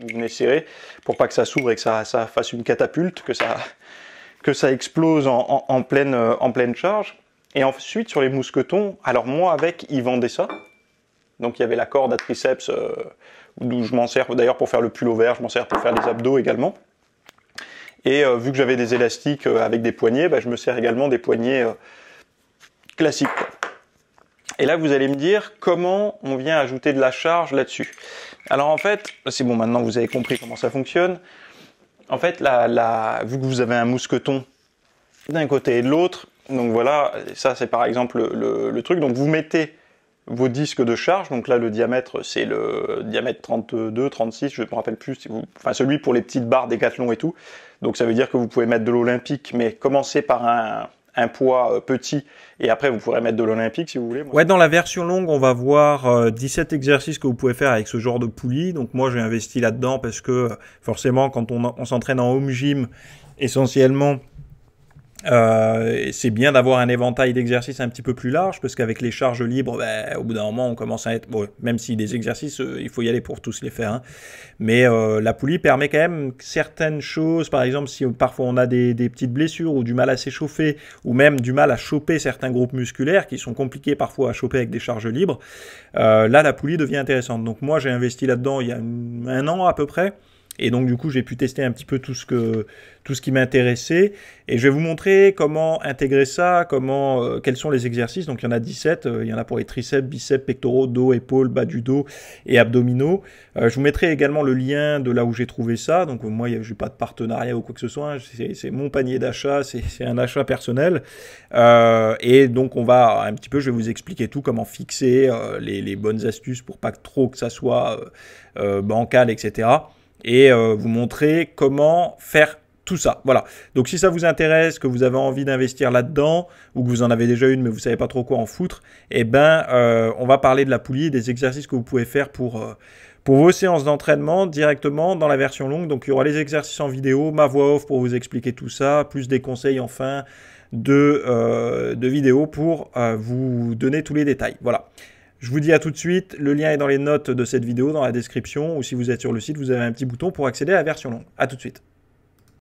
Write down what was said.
vous venez serrer pour pas que ça s'ouvre et que ça, fasse une catapulte, que ça, que ça explose en, pleine, en pleine charge. Et ensuite, sur les mousquetons, alors moi, avec, ils vendaient ça. Donc, il y avait la corde à triceps, euh, d'où je m'en sers d'ailleurs pour faire le pull au vert, je m'en sers pour faire les abdos également. Et euh, vu que j'avais des élastiques euh, avec des poignées, bah, je me sers également des poignées classiques. Et là, vous allez me dire comment on vient ajouter de la charge là-dessus. Alors en fait, c'est bon, maintenant vous avez compris comment ça fonctionne. En fait, vu que vous avez un mousqueton d'un côté et de l'autre, donc voilà, ça c'est par exemple le, truc. Donc vous mettez vos disques de charge, donc là le diamètre c'est le diamètre 32, 36, je ne me rappelle plus, enfin celui pour les petites barres décathlon et tout. Donc ça veut dire que vous pouvez mettre de l'olympique, mais commencez par un, un poids euh, petit et après vous pourrez mettre de l'olympique si vous voulez. Ouais, dans la version longue, on va voir 17 euh, exercices que vous pouvez faire avec ce genre de poulie. Donc moi, j'ai investi là-dedans parce que euh, forcément, quand on, on s'entraîne en home gym, essentiellement, euh, c'est bien d'avoir un éventail d'exercices un petit peu plus large, parce qu'avec les charges libres, ben, au bout d'un moment, on commence à être... même si des exercices, euh, il faut y aller pour tous les faire. Hein. Mais euh, la poulie permet quand même certaines choses, par exemple, si parfois on a des petites blessures ou du mal à s'échauffer, ou même du mal à choper certains groupes musculaires qui sont compliqués parfois à choper avec des charges libres, là, la poulie devient intéressante. Donc moi, j'ai investi là-dedans il y a un an à peu près. Et donc du coup, j'ai pu tester un petit peu tout ce que tout ce qui m'intéressait et je vais vous montrer comment intégrer ça, comment euh, quels sont les exercices. Donc il y en a 17, euh, il y en a pour les triceps, biceps, pectoraux, dos, épaules, bas du dos et abdominaux. Euh, je vous mettrai également le lien de là où j'ai trouvé ça. Donc moi, je n'ai pas de partenariat ou quoi que ce soit, hein. c'est mon panier d'achat, c'est un achat personnel. et donc on va un petit peu, je vais vous expliquer tout comment fixer les, les, bonnes astuces pour pas trop que ça soit bancal, etc et euh, vous montrer comment faire tout ça. Voilà. Donc si ça vous intéresse, que vous avez envie d'investir là-dedans, ou que vous en avez déjà une mais vous savez pas trop quoi en foutre, eh ben euh, on va parler de la poulie, et des exercices que vous pouvez faire pour, euh, pour vos séances d'entraînement directement dans la version longue. Donc il y aura les exercices en vidéo, ma voix off pour vous expliquer tout ça, plus des conseils enfin de, de vidéos pour vous donner tous les détails. Voilà. Je vous dis à tout de suite, le lien est dans les notes de cette vidéo, dans la description, ou si vous êtes sur le site, vous avez un petit bouton pour accéder à la version longue. À tout de suite.